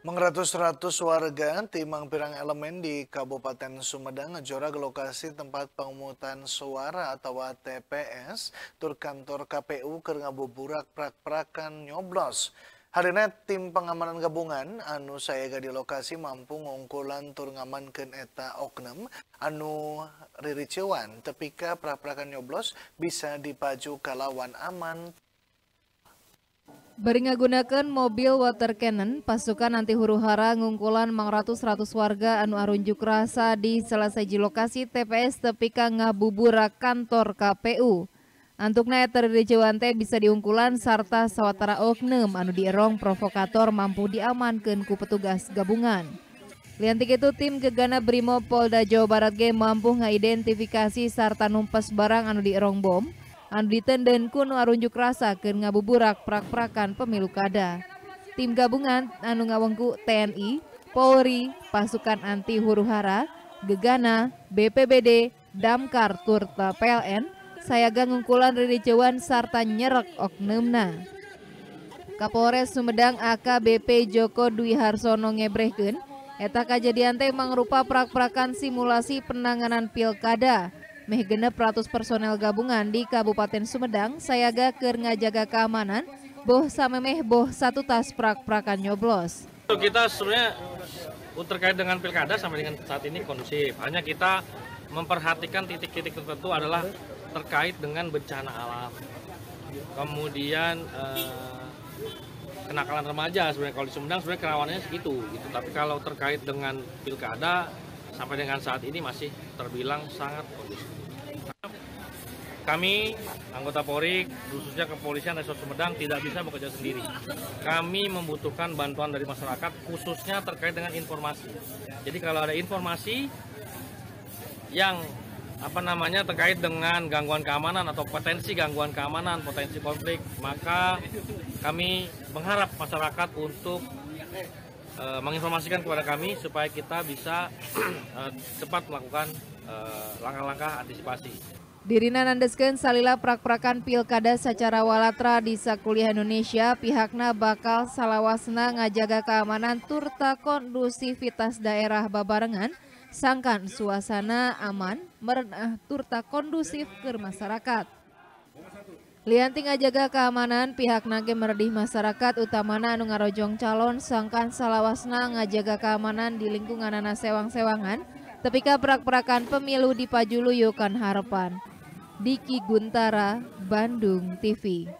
Mengratus-ratus warga Timang Pirang Elemen di Kabupaten Sumedang ngejora ke lokasi tempat pengumutan suara atau TPS tur kantor KPU ke ngabuburak prak-prakan nyoblos. ini tim pengamanan gabungan anu sayaga di lokasi mampu ngungkulan tur ngamankeun eta oknum anu riricewan tepika prak-prakan nyoblos bisa dipaju kalawan aman Bari ngagunakan mobil water cannon, pasukan anti huru hara ngungkulan mang ratus ratus warga anu arunjuk rasa di salah lokasi TPS kanga ngabubura kantor KPU. Antuk naya dedejewan teh bisa diungkulan serta sawatara oknum anu dierong provokator mampu diamankan ku petugas gabungan. Liantik itu tim gegana Brimob Polda Jawa Barat ge mampu ngaidentifikasi serta numpas barang anu dierong bom, Andri Tenden kuno arunjuk rasa ke ngabuburak prak-prakan pemilu kada. Tim gabungan anu ngawengku TNI, Polri, pasukan anti huru hara, Gegana, BPBD, Damkar Turta PLN, Sayaga dari relijawan serta nyerek oknumna. Kapolres Sumedang AKBP Joko Dwi Harsono Ngebrehken, eta kejadian teh mangrupa prak-prakan simulasi penanganan pilkada Meh genep ratus personel gabungan di Kabupaten Sumedang, Sayaga keur ngajaga keamanan, boh samemeh boh satu tas prak-prakan nyoblos. Kita sebenarnya uh, terkait dengan pilkada sampai dengan saat ini kondusif. Hanya kita memperhatikan titik-titik tertentu adalah terkait dengan bencana alam. Kemudian eh, kenakalan remaja sebenarnya kalau di Sumedang sebenarnya kerawannya segitu gitu. Tapi kalau terkait dengan pilkada sampai dengan saat ini masih terbilang sangat kondusif. Kami, anggota Polri, khususnya kepolisian Resor Sumedang, tidak bisa bekerja sendiri. Kami membutuhkan bantuan dari masyarakat, khususnya terkait dengan informasi. Jadi kalau ada informasi yang apa namanya terkait dengan gangguan keamanan atau potensi gangguan keamanan, potensi konflik, maka kami mengharap masyarakat untuk uh, menginformasikan kepada kami supaya kita bisa uh, cepat melakukan eh, langkah-langkah uh, antisipasi. Dirina Nandesken salila prak-prakan pilkada secara walatra di sakuliah Indonesia, pihakna bakal salawasna ngajaga keamanan turta kondusivitas daerah babarengan, sangkan suasana aman merenah turta kondusif ke masyarakat. Lianti ngajaga keamanan pihak nage meredih masyarakat utamana anu ngarojong calon sangkan salawasna ngajaga keamanan di lingkungan anak sewang-sewangan tepika perak-perakan pemilu di Pajulu Yukan Harapan. Diki Guntara, Bandung TV.